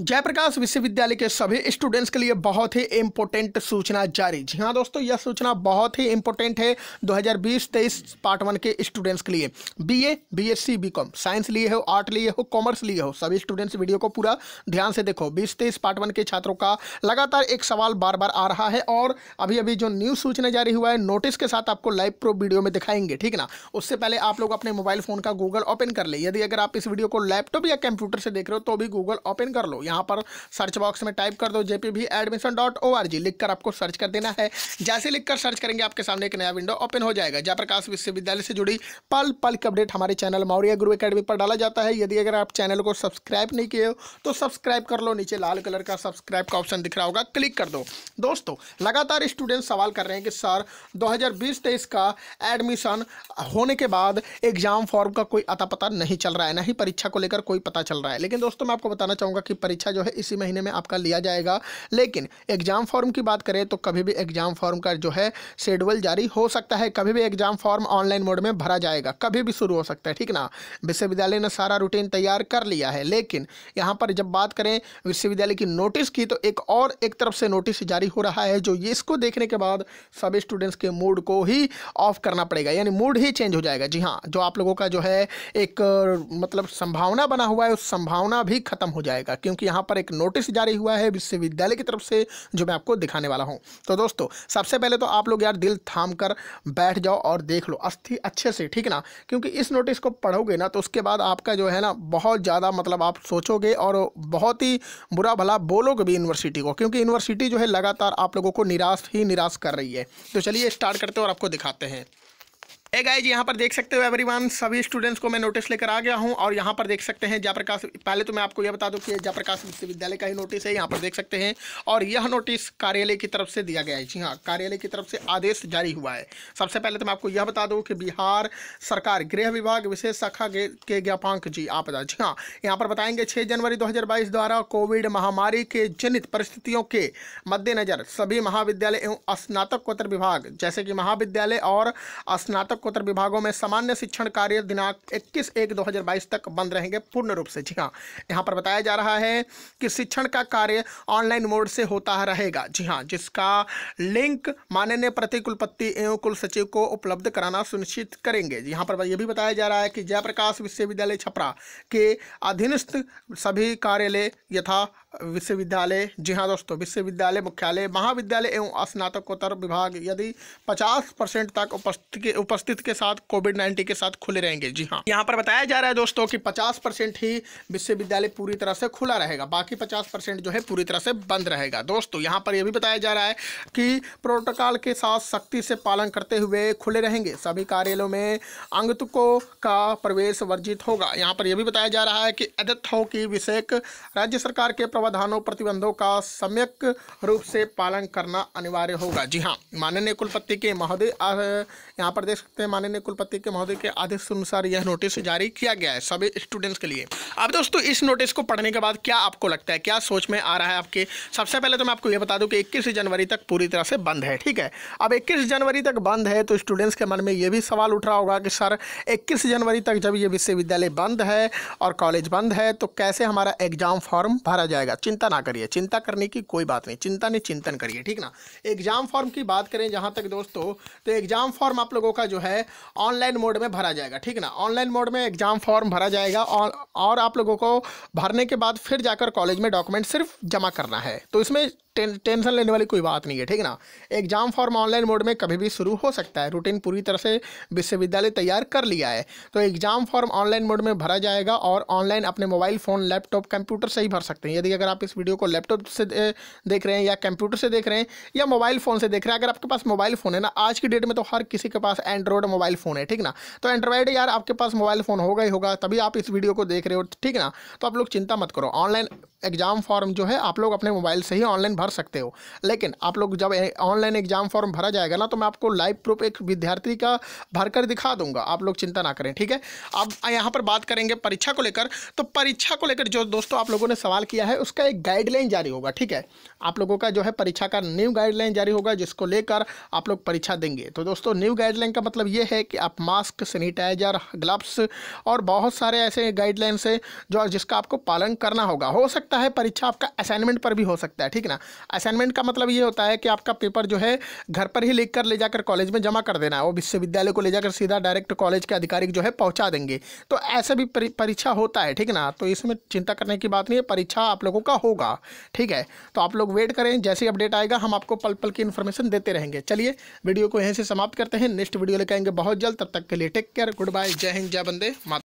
जयप्रकाश विश्वविद्यालय के सभी स्टूडेंट्स के लिए बहुत ही इम्पोर्टेंट सूचना जारी जी हाँ दोस्तों यह सूचना बहुत ही इम्पोर्टेंट है 2020-23 पार्ट वन के स्टूडेंट्स के लिए बीए, बीएससी, बीकॉम साइंस लिए हो आर्ट लिए हो कॉमर्स लिए हो सभी स्टूडेंट्स वीडियो को पूरा ध्यान से देखो बीस तेईस पार्ट वन के छात्रों का लगातार एक सवाल बार बार आ रहा है और अभी अभी जो न्यूज़ सूचना जारी हुआ है नोटिस के साथ आपको लाइव प्रो वीडियो में दिखाएंगे ठीक ना उससे पहले आप लोग अपने मोबाइल फ़ोन का गूगल ओपन कर ले यदि अगर आप इस वीडियो को लैपटॉप या कंप्यूटर से देख रहे हो तो भी गूगल ओपन कर लो यहाँ पर सर्च बॉक्स में टाइप कर दो JPB admission dot O R G लिखकर आपको सर्च कर देना है जैसे लिखकर सर्च करेंगे आपके सामने एक नया विंडो ओपन हो जाएगा जयप्रकाश विश्वविद्यालय से जुड़ी पल पल की अपडेट हमारे चैनल मौर्य गुरु अकेडमी पर डाला जाता है यदि अगर आप चैनल को सब्सक्राइब नहीं किए हो तो सब्सक्राइब कर लो नीचे लाल कलर का सब्सक्राइब का ऑप्शन दिख रहा होगा क्लिक कर दो दोस्तों लगातार स्टूडेंट सवाल कर रहे हैं कि सर दो हजार का एडमिशन होने के बाद एग्जाम फॉर्म का कोई अता पता नहीं चल रहा है ना ही परीक्षा को लेकर कोई पता चल रहा है लेकिन दोस्तों मैं आपको बताना चाहूंगा कि परीक्षा जो है इसी महीने में आपका लिया जाएगा लेकिन एग्जाम फॉर्म की बात करें तो कभी भी एग्जाम फॉर्म का जो है शेड्यूल जारी हो सकता है कभी भी एग्जाम फॉर्म ऑनलाइन मोड में भरा जाएगा कभी भी शुरू हो सकता है ठीक ना विश्वविद्यालय ने सारा रूटीन तैयार कर लिया है लेकिन यहाँ पर जब बात करें विश्वविद्यालय की नोटिस की तो एक और एक तरफ से नोटिस जारी हो रहा है जो इसको देखने के बाद सभी स्टूडेंट्स के मूड को ही ऑफ करना पड़ेगा यानी मूड ही चेंज हो जाएगा जी हाँ जो आप लोगों का जो है एक मतलब संभावना बना हुआ है उस संभावना भी खत्म हो जाएगा क्योंकि यहाँ पर एक नोटिस जारी हुआ है विश्वविद्यालय की तरफ से जो मैं आपको दिखाने वाला हूँ तो दोस्तों सबसे पहले तो आप लोग यार दिल थाम कर बैठ जाओ और देख लो अस्थि अच्छे से ठीक ना क्योंकि इस नोटिस को पढ़ोगे ना तो उसके बाद आपका जो है ना बहुत ज़्यादा मतलब आप सोचोगे और बहुत ही बुरा भला बोलोगे भी यूनिवर्सिटी को क्योंकि यूनिवर्सिटी जो है लगातार आप लोगों को निराश ही निराश कर रही है तो चलिए स्टार्ट करते हैं और आपको दिखाते हैं ए गाइज यहाँ पर देख सकते हो एवरीवन सभी स्टूडेंट्स को मैं नोटिस लेकर आ गया हूँ और यहाँ पर देख सकते हैं जयप्रकाश पहले तो मैं आपको यह बता दूँ कि जयप्रकाश विश्वविद्यालय का ही नोटिस है यहाँ पर देख सकते हैं और यह नोटिस कार्यालय की तरफ से दिया गया है जी हाँ कार्यालय की तरफ से आदेश जारी हुआ है सबसे पहले तो मैं आपको यह बता दूँ कि बिहार सरकार गृह विभाग विशेष शाखा के ज्ञापांक जी आपदा जी हाँ यहाँ पर बताएंगे छः जनवरी दो द्वारा कोविड महामारी के जनित परिस्थितियों के मद्देनज़र सभी महाविद्यालय एवं स्नातकोत्तर विभाग जैसे कि महाविद्यालय और स्नातक स्नातकोत्तर विभागों में सामान्य शिक्षण कार्य दिनांक 21 एक 2022 तक बंद रहेंगे पूर्ण रूप से जी हाँ यहाँ पर बताया जा रहा है कि शिक्षण का कार्य ऑनलाइन मोड से होता रहेगा जी हाँ जिसका लिंक माननीय प्रति कुलपति एवं कुल सचिव को उपलब्ध कराना सुनिश्चित करेंगे यहाँ पर यह भी बताया जा रहा है कि जयप्रकाश विश्वविद्यालय छपरा के अधीनस्थ सभी कार्यालय यथा विश्वविद्यालय जी हाँ दोस्तों विश्वविद्यालय मुख्यालय महाविद्यालय एवं स्नातकोत्तर विभाग यदि 50 परसेंट तक उपस्थित के उपस्थित के साथ कोविड नाइन्टीन के साथ खुले रहेंगे जी हाँ यहाँ पर बताया जा रहा है दोस्तों कि 50 परसेंट ही विश्वविद्यालय पूरी तरह से खुला रहेगा बाकी 50 परसेंट जो है पूरी तरह से बंद रहेगा दोस्तों यहाँ पर यह भी बताया जा रहा है कि प्रोटोकॉल के साथ सख्ती से पालन करते हुए खुले रहेंगे सभी कार्यालयों में अंगतुकों का प्रवेश वर्जित होगा यहाँ पर यह भी बताया जा रहा है कि अदत्थों की विषय राज्य सरकार के प्रावधानों प्रतिबंधों का सम्यक रूप से पालन करना अनिवार्य होगा जी हाँ माननीय कुलपति के महोदय यहाँ पर देख सकते हैं माननीय कुलपति के महोदय के आदेश अनुसार यह नोटिस जारी किया गया है सभी स्टूडेंट्स के लिए अब दोस्तों इस नोटिस को पढ़ने के बाद क्या आपको लगता है क्या सोच में आ रहा है आपके सबसे पहले तो मैं आपको यह बता दूँ कि इक्कीस जनवरी तक पूरी तरह से बंद है ठीक है अब इक्कीस जनवरी तक बंद है तो स्टूडेंट्स के मन में ये भी सवाल उठ रहा होगा कि सर इक्कीस जनवरी तक जब ये विश्वविद्यालय बंद है और कॉलेज बंद है तो कैसे हमारा एग्जाम फॉर्म भरा जाएगा जाएगा चिंता ना करिए चिंता करने की कोई बात नहीं चिंता नहीं चिंतन करिए ठीक ना एग्जाम फॉर्म की बात करें जहां तक दोस्तों तो एग्जाम फॉर्म आप लोगों का जो है ऑनलाइन मोड में भरा जाएगा ठीक ना ऑनलाइन मोड में एग्जाम फॉर्म भरा जाएगा और, और आप लोगों को भरने के बाद फिर जाकर कॉलेज में डॉक्यूमेंट सिर्फ जमा करना है तो इसमें टेंशन लेने वाली कोई बात नहीं है ठीक ना एग्जाम फॉर्म ऑनलाइन मोड में कभी भी शुरू हो सकता है रूटीन पूरी तरह से विश्वविद्यालय तैयार कर लिया है तो एग्जाम फॉर्म ऑनलाइन मोड में भरा जाएगा और ऑनलाइन अपने मोबाइल फ़ोन लैपटॉप कंप्यूटर से ही भर सकते हैं यदि अगर आप इस वीडियो को लैपटॉप से देख रहे हैं या कंप्यूटर से देख रहे हैं या मोबाइल फ़ोन से देख रहे हैं अगर आपके पास मोबाइल फ़ोन है ना आज की डेट में तो हर किसी के पास एंड्रॉयड मोबाइल फ़ोन है ठीक ना तो एंड्रॉयड यार आपके पास मोबाइल फ़ोन होगा ही होगा तभी आप इस वीडियो को देख रहे हो ठीक ना तो आप लोग चिंता मत करो ऑनलाइन एग्ज़ाम फॉर्म जो है आप लोग अपने मोबाइल से ही ऑनलाइन भर सकते हो लेकिन आप लोग जब ऑनलाइन एग्ज़ाम फॉर्म भरा जाएगा ना तो मैं आपको लाइव प्रूफ एक विद्यार्थी का भर कर दिखा दूंगा आप लोग चिंता ना करें ठीक है अब यहाँ पर बात करेंगे परीक्षा को लेकर तो परीक्षा को लेकर जो दोस्तों आप लोगों ने सवाल किया है उसका एक गाइडलाइन जारी होगा ठीक है आप लोगों का जो है परीक्षा का न्यू गाइडलाइन जारी होगा जिसको लेकर आप लोग परीक्षा देंगे तो दोस्तों न्यू गाइडलाइन का मतलब ये है कि आप मास्क सैनिटाइजर ग्लव्स और बहुत सारे ऐसे गाइडलाइंस है जो जिसका आपको पालन करना होगा हो सकता सकता है परीक्षा आपका असाइनमेंट पर भी हो सकता है ठीक ना असाइनमेंट का मतलब ये होता है कि आपका पेपर जो है घर पर ही लिख कर ले जाकर कॉलेज में जमा कर देना है वो विश्वविद्यालय को ले जाकर सीधा डायरेक्ट कॉलेज के अधिकारी जो है पहुँचा देंगे तो ऐसे भी परीक्षा होता है ठीक ना तो इसमें चिंता करने की बात नहीं है परीक्षा आप लोगों का होगा ठीक है तो आप लोग वेट करें जैसे ही अपडेट आएगा हम आपको पल पल की इन्फॉर्मेशन देते रहेंगे चलिए वीडियो को यहीं से समाप्त करते हैं नेक्स्ट वीडियो लेकर आएंगे बहुत जल्द तब तक के लिए टेक केयर गुड बाय जय हिंद जय बंदे माता